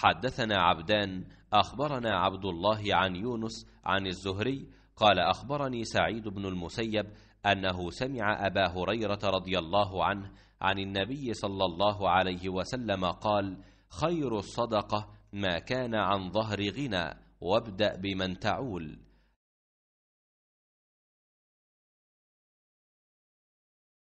حدثنا عبدان أخبرنا عبد الله عن يونس عن الزهري قال أخبرني سعيد بن المسيب أنه سمع أبا هريرة رضي الله عنه عن النبي صلى الله عليه وسلم قال خير الصدقة ما كان عن ظهر غنى وابدأ بمن تعول